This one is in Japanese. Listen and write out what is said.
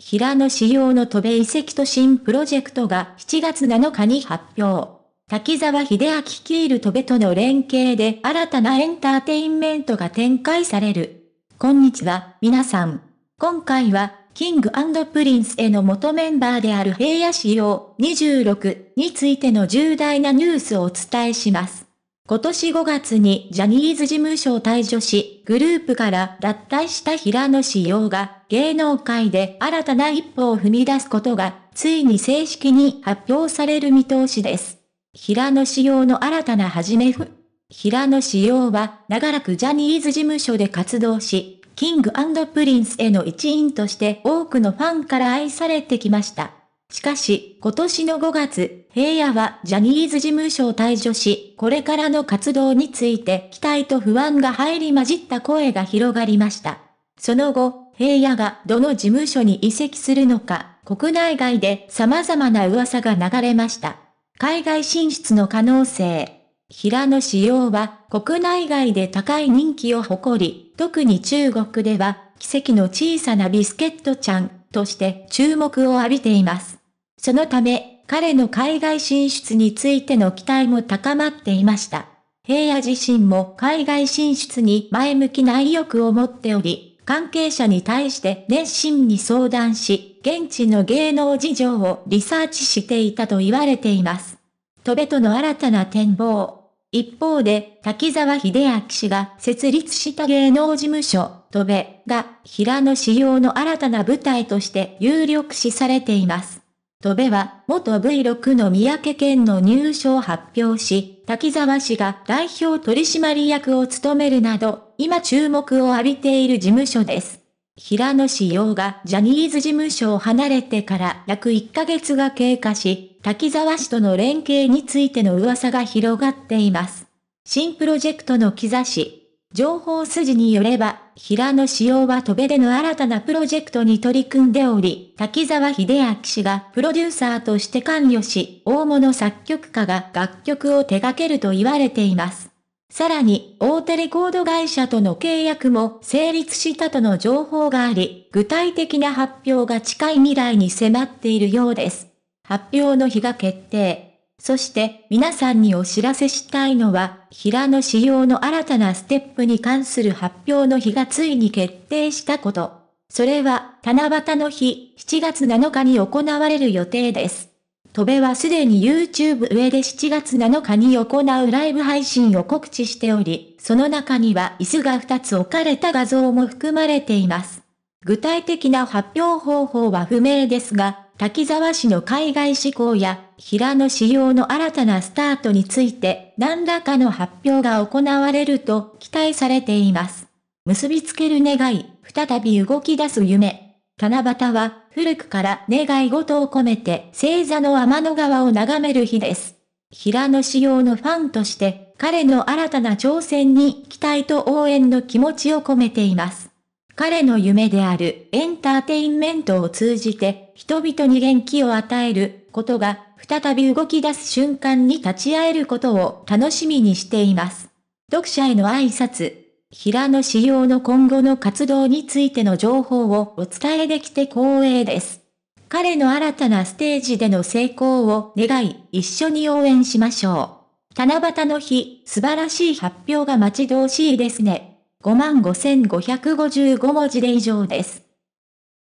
平野仕様の戸部遺跡と新プロジェクトが7月7日に発表。滝沢秀明率いる戸部との連携で新たなエンターテインメントが展開される。こんにちは、皆さん。今回は、キングプリンスへの元メンバーである平野仕様26についての重大なニュースをお伝えします。今年5月にジャニーズ事務所を退所し、グループから脱退した平野紫耀が、芸能界で新たな一歩を踏み出すことが、ついに正式に発表される見通しです。平野紫耀の新たな始めふ。平野紫耀は、長らくジャニーズ事務所で活動し、キングプリンスへの一員として多くのファンから愛されてきました。しかし、今年の5月、平野はジャニーズ事務所を退所し、これからの活動について期待と不安が入り混じった声が広がりました。その後、平野がどの事務所に移籍するのか、国内外で様々な噂が流れました。海外進出の可能性。平野志陽は国内外で高い人気を誇り、特に中国では奇跡の小さなビスケットちゃんとして注目を浴びています。そのため、彼の海外進出についての期待も高まっていました。平野自身も海外進出に前向きな意欲を持っており、関係者に対して熱心に相談し、現地の芸能事情をリサーチしていたと言われています。戸辺との新たな展望。一方で、滝沢秀明氏が設立した芸能事務所、戸部が平野仕様の新たな舞台として有力視されています。戸部は元 V6 の三宅県の入賞を発表し、滝沢氏が代表取締役を務めるなど、今注目を浴びている事務所です。平野紫耀がジャニーズ事務所を離れてから約1ヶ月が経過し、滝沢氏との連携についての噂が広がっています。新プロジェクトの兆し。情報筋によれば、平野紫耀は飛べでの新たなプロジェクトに取り組んでおり、滝沢秀明氏がプロデューサーとして関与し、大物作曲家が楽曲を手掛けると言われています。さらに、大手レコード会社との契約も成立したとの情報があり、具体的な発表が近い未来に迫っているようです。発表の日が決定。そして皆さんにお知らせしたいのは、平野仕様の新たなステップに関する発表の日がついに決定したこと。それは、七夕の日、7月7日に行われる予定です。戸部はすでに YouTube 上で7月7日に行うライブ配信を告知しており、その中には椅子が2つ置かれた画像も含まれています。具体的な発表方法は不明ですが、滝沢氏の海外志向や、平野仕様の新たなスタートについて、何らかの発表が行われると期待されています。結びつける願い、再び動き出す夢。七夕は古くから願い事を込めて星座の天の川を眺める日です。平野仕耀のファンとして彼の新たな挑戦に期待と応援の気持ちを込めています。彼の夢であるエンターテインメントを通じて人々に元気を与えることが再び動き出す瞬間に立ち会えることを楽しみにしています。読者への挨拶平野仕様の今後の活動についての情報をお伝えできて光栄です。彼の新たなステージでの成功を願い、一緒に応援しましょう。七夕の日、素晴らしい発表が待ち遠しいですね。55,555文字で以上です。